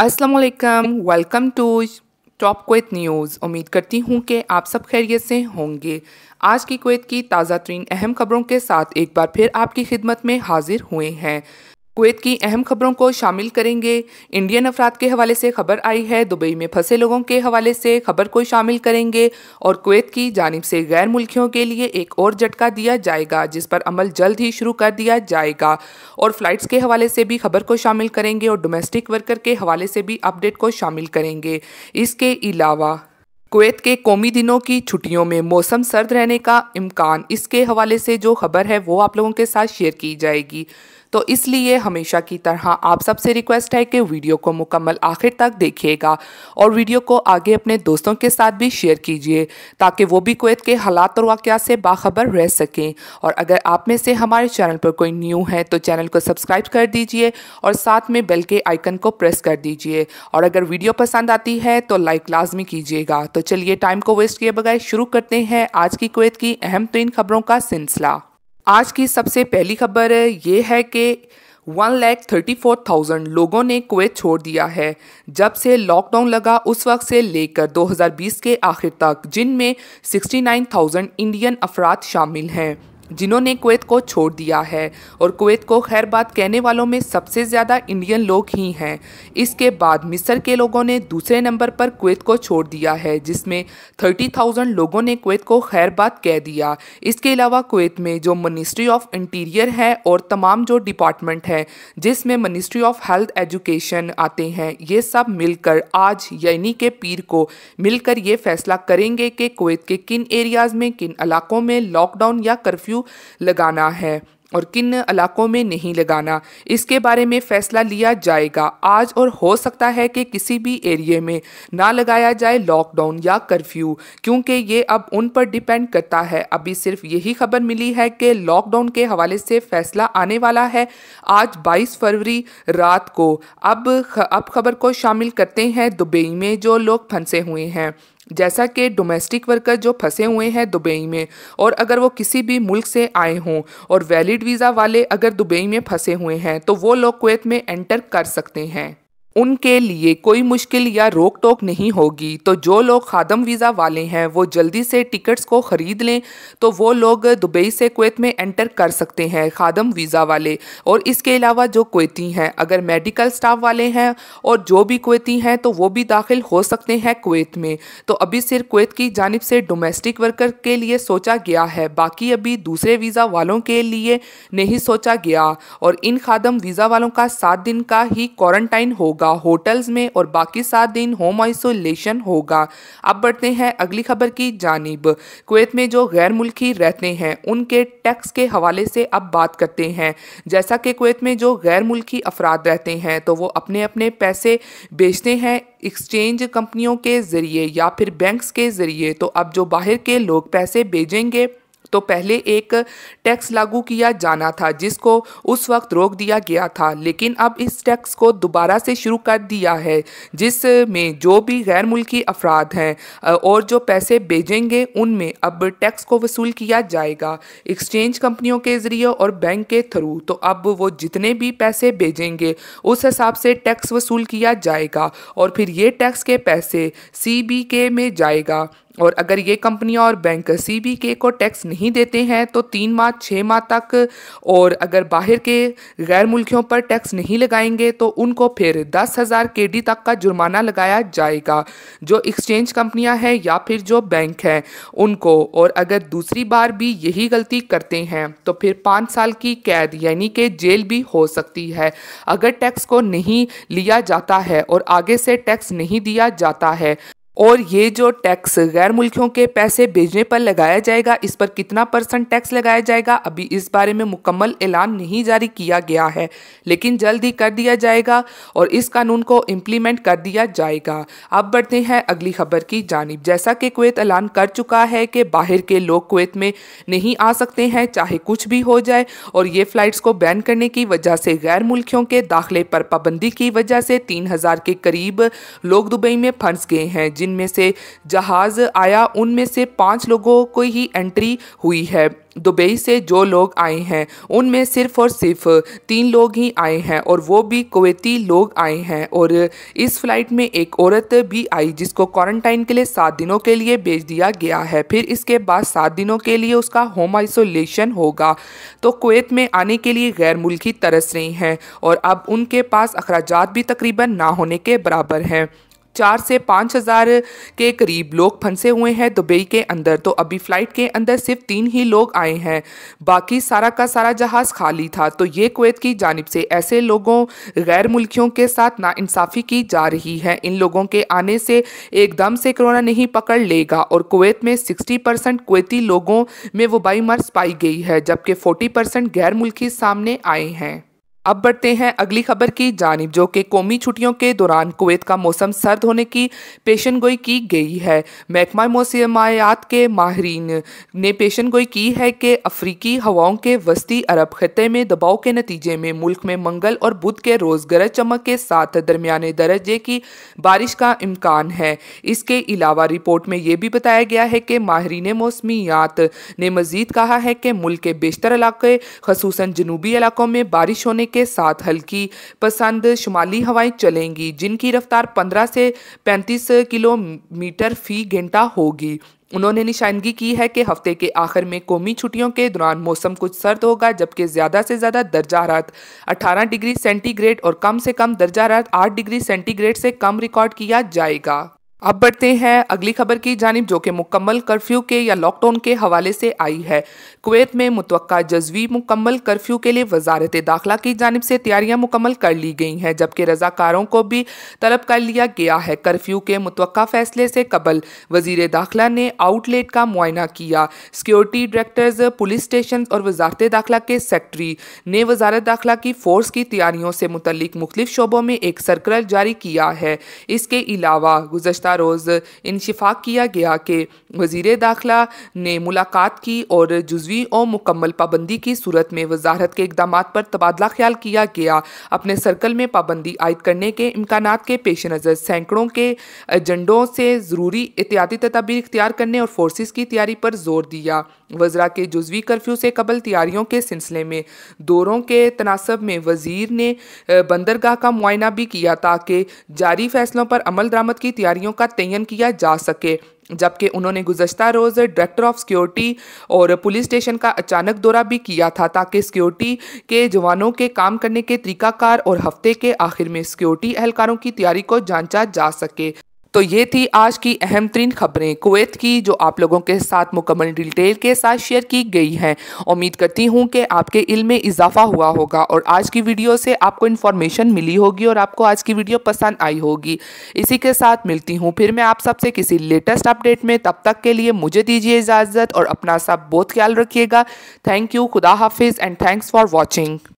असलकम welcome to top कोत news उम्मीद करती हूँ कि आप सब खैरियत से होंगे आज की कोत की ताज़ा तरीन अहम खबरों के साथ एक बार फिर आपकी खिदमत में हाजिर हुए हैं कुवैत की अहम खबरों को शामिल करेंगे इंडियन अफराद के हवाले से खबर आई है दुबई में फंसे लोगों के हवाले से खबर को शामिल करेंगे और कुवैत की जानब से गैर मुल्कियों के लिए एक और झटका दिया जाएगा जिस पर अमल जल्द ही शुरू कर दिया जाएगा और फ्लाइट्स के हवाले से भी खबर को शामिल करेंगे और डोमेस्टिक वर्कर के हवाले से भी अपडेट को शामिल करेंगे इसके अलावा कुवैत के कौमी दिनों की छुट्टियों में मौसम सर्द रहने का इम्कान इसके हवाले से जो खबर है वो आप लोगों के साथ शेयर की जाएगी तो इसलिए हमेशा की तरह आप सबसे रिक्वेस्ट है कि वीडियो को मुकम्मल आखिर तक देखिएगा और वीडियो को आगे अपने दोस्तों के साथ भी शेयर कीजिए ताकि वो भी कोत के हालात और वाक़ से बाखबर रह सकें और अगर आप में से हमारे चैनल पर कोई न्यू है तो चैनल को सब्सक्राइब कर दीजिए और साथ में बेल के आइकन को प्रेस कर दीजिए और अगर वीडियो पसंद आती है तो लाइक लाजमी कीजिएगा तो चलिए टाइम को वेस्ट किए बगैर शुरू करते हैं आज की कोत की अहम तरीन खबरों का सिलसिला आज की सबसे पहली खबर ये है कि one lakh thirty four thousand लोगों ने कुवैत छोड़ दिया है जब से लॉकडाउन लगा उस वक्त से लेकर 2020 के आखिर तक जिनमें थाउज़ेंड इंडियन अफराद शामिल हैं जिन्होंने कुवैत को छोड़ दिया है और कुवैत को खैर बात कहने वालों में सबसे ज़्यादा इंडियन लोग ही हैं इसके बाद मिस्र के लोगों ने दूसरे नंबर पर कुवैत को छोड़ दिया है जिसमें थर्टी थाउजेंड लोगों ने कुवैत को खैर बात कह दिया इसके अलावा कुवैत में जो मिनिस्ट्री ऑफ इंटीरियर है और तमाम जो डिपार्टमेंट है जिसमें मिनिस्ट्री ऑफ हेल्थ एजुकेशन आते हैं ये सब मिलकर आज यानी के पीर को मिलकर ये फैसला करेंगे कि कुवैत के किन एरियाज़ में किन इलाकों में लॉकडाउन या कर्फ्यू कर्फ्यू लगाना है और किन इलाकों में नहीं लगाना इसके बारे में फैसला लिया जाएगा आज और हो सकता है कि किसी भी एरिए में ना लगाया जाए लॉकडाउन या कर्फ्यू क्योंकि ये अब उन पर डिपेंड करता है अभी सिर्फ यही खबर मिली है कि लॉकडाउन के हवाले से फैसला आने वाला है आज 22 फरवरी रात को अब ख, अब खबर को शामिल करते हैं दुबई में जो लोग फंसे हुए हैं जैसा कि डोमेस्टिक वर्कर जो फंसे हुए हैं दुबई में और अगर वो किसी भी मुल्क से आए हों और वैलिड वीज़ा वाले अगर दुबई में फंसे हुए हैं तो वो लोग कुवैत में एंटर कर सकते हैं उनके लिए कोई मुश्किल या रोक टोक नहीं होगी तो जो लोग खादम वीज़ा वाले हैं वो जल्दी से टिकट्स को ख़रीद लें तो वो लोग दुबई से कुवैत में एंटर कर सकते हैं खादम वीज़ा वाले और इसके अलावा जो कुवैती हैं अगर मेडिकल स्टाफ वाले हैं और जो भी कुवैती हैं तो वो भी दाखिल हो सकते हैं कुवैत में तो अभी सिर्फ कुवैत की जानब से डोमेस्टिक वर्कर के लिए सोचा गया है बाकी अभी दूसरे वीज़ा वालों के लिए नहीं सोचा गया और इन खादम वीज़ा वालों का सात दिन का ही क्वारंटाइन होगा होगा होटल्स में और बाकी सात दिन होम आइसोलेशन होगा अब बढ़ते हैं अगली खबर की जानब कुवैत में जो गैर मुल्की रहते हैं उनके टैक्स के हवाले से अब बात करते हैं जैसा कि कुवैत में जो गैर मुल्की अफराद रहते हैं तो वो अपने अपने पैसे बेचते हैं एक्सचेंज कंपनियों के ज़रिए या फिर बैंक्स के ज़रिए तो अब जो बाहर के लोग पैसे भेजेंगे तो पहले एक टैक्स लागू किया जाना था जिसको उस वक्त रोक दिया गया था लेकिन अब इस टैक्स को दोबारा से शुरू कर दिया है जिसमें जो भी गैर मुल्की अफराद हैं और जो पैसे भेजेंगे उनमें अब टैक्स को वसूल किया जाएगा एक्सचेंज कंपनियों के ज़रिए और बैंक के थ्रू तो अब वो जितने भी पैसे भेजेंगे उस हिसाब से टैक्स वसूल किया जाएगा और फिर ये टैक्स के पैसे सी बी के में जाएगा और अगर ये कंपनियां और बैंक सी बी के को टैक्स नहीं देते हैं तो तीन माह छः माह तक और अगर बाहर के गैर मुल्कियों पर टैक्स नहीं लगाएंगे तो उनको फिर दस हज़ार के डी तक का जुर्माना लगाया जाएगा जो एक्सचेंज कंपनियां हैं या फिर जो बैंक हैं उनको और अगर दूसरी बार भी यही गलती करते हैं तो फिर पाँच साल की कैद यानी कि जेल भी हो सकती है अगर टैक्स को नहीं लिया जाता है और आगे से टैक्स नहीं दिया जाता है और ये जो टैक्स गैर मुल्कियों के पैसे भेजने पर लगाया जाएगा इस पर कितना परसेंट टैक्स लगाया जाएगा अभी इस बारे में मुकम्मल ऐलान नहीं जारी किया गया है लेकिन जल्द ही कर दिया जाएगा और इस कानून को इम्प्लीमेंट कर दिया जाएगा अब बढ़ते हैं अगली खबर की जानब जैसा कि कुवैत ऐलान कर चुका है कि बाहर के लोग कुवैत में नहीं आ सकते हैं चाहे कुछ भी हो जाए और ये फ़्लाइट्स को बैन करने की वजह से गैर मुल्कियों के दाखिले पर पाबंदी की वजह से तीन हज़ार के करीब लोग दुबई में फंस गए हैं जिनमें से जहाज़ आया उनमें से पाँच लोगों को ही एंट्री हुई है दुबई से जो लोग आए हैं उनमें सिर्फ और सिर्फ तीन लोग ही आए हैं और वो भी कुवैती लोग आए हैं और इस फ्लाइट में एक औरत भी आई जिसको क्वारंटाइन के लिए सात दिनों के लिए भेज दिया गया है फिर इसके बाद सात दिनों के लिए उसका होम आइसोलेशन होगा तो कुवैत में आने के लिए गैर मुल्की तरस रही हैं और अब उनके पास अखराज भी तकरीबन ना होने के बराबर हैं चार से पाँच हज़ार के करीब लोग फंसे हुए हैं दुबई के अंदर तो अभी फ़्लाइट के अंदर सिर्फ तीन ही लोग आए हैं बाकी सारा का सारा जहाज़ खाली था तो ये कुवैत की जानब से ऐसे लोगों गैर मुल्कियों के साथ नाानसाफ़ी की जा रही है इन लोगों के आने से एकदम से कोरोना नहीं पकड़ लेगा और कुवैत में सिक्सटी परसेंट कुवैती लोगों में वबाई मर्ज पाई गई है जबकि फोर्टी परसेंट गैर मुल्की सामने आए हैं अब बढ़ते हैं अगली खबर की जानब जो कि कौमी छुट्टियों के दौरान कुवैत का मौसम सर्द होने की पेशन गोई की गई है महकमा मौसमियात के माहरीन ने पेशन गोई की है कि अफ्रीकी हवाओं के वस्ती अरब खत्े में दबाव के नतीजे में मुल्क में मंगल और बुध के रोज़ गरज चमक के साथ दरमियाने दर्जे की बारिश का इम्कान है इसके अलावा रिपोर्ट में यह भी बताया गया है कि माहरीन मौसमियात ने मजीद कहा है कि मुल्क के बेशतर इलाके खसूस जनूबी इलाकों में बारिश होने के साथ हल्की पसंद शुमाली हवाएं चलेंगी जिनकी रफ्तार 15 से 35 किलोमीटर फी घंटा होगी उन्होंने निशानगी की है कि हफ्ते के आखिर में कौमी छुट्टियों के दौरान मौसम कुछ सर्द होगा जबकि ज़्यादा से ज़्यादा दर्जा रात अठारह डिग्री सेंटीग्रेड और कम से कम दर्जा रात आठ डिग्री सेंटीग्रेड से कम रिकॉर्ड किया जाएगा अब बढ़ते हैं अगली खबर की जानब जो कि मुकम्मल कर्फ्यू के या लॉकडाउन के हवाले से आई है कुवैत में मुतव जजवी मुकम्मल कर्फ्यू के लिए वजारत दाखिला की जानब से तैयारियां मुकम्मल कर ली गई हैं जबकि रजाकारों को भी तलब कर लिया गया है कर्फ्यू के मुतव फैसले से कबल वजीर दाखिला ने आउटलेट का मुआयना किया सिक्योरिटी डायरेक्टर्स पुलिस स्टेशन और वजारत दाखिला के सेक्रटरी ने वजारत दाखिला की फोर्स की तैयारियों से मुतलिक मुख्तु शोबों में एक सर्कुलर जारी किया है इसके अलावा गुजशत गुज्त रोज़ इनशफाक किया गया कि वजीर दाखिला ने मुलाकात की और जजवी और मुकम्मल पाबंदी की सूरत में वजारत के इकदाम पर तबादला ख्याल किया गया अपने सर्कल में पाबंदी आयद करने के इम्कान के पेश नज़र सैकड़ों के एजेंडों से ज़रूरी एहतियाती तदाबीर इख्तियार करने और फोर्स की तैयारी पर जोर दिया वज्रा के जुजवी कर्फ्यू से कबल तैयारियों के सिलसिले में दौरों के तनासब में वजीर ने बंदरगाह का मुआयना भी किया ताकि जारी फैसलों पर अमल दरामद की तैयारियों का तयन किया जा सके जबकि उन्होंने गुजशत रोज़ डायरेक्टर ऑफ सिक्योरिटी और पुलिस स्टेशन का अचानक दौरा भी किया था ताकि सिक्योरिटी के जवानों के काम करने के तरीकाकार और हफ्ते के आखिर में सिक्योरिटी एहलकारों की तैयारी को जांचा जा सके तो ये थी आज की अहम तरीन खबरें कुवैत की जो आप लोगों के साथ मुकम्मल डिटेल के साथ शेयर की गई हैं उम्मीद करती हूँ कि आपके इल्म में इजाफा हुआ होगा और आज की वीडियो से आपको इन्फॉर्मेशन मिली होगी और आपको आज की वीडियो पसंद आई होगी इसी के साथ मिलती हूँ फिर मैं आप सबसे किसी लेटेस्ट अपडेट में तब तक के लिए मुझे दीजिए इजाज़त और अपना सब बहुत ख्याल रखिएगा थैंक यू खुदा हाफिज़ एंड थैंक्स फॉर वॉचिंग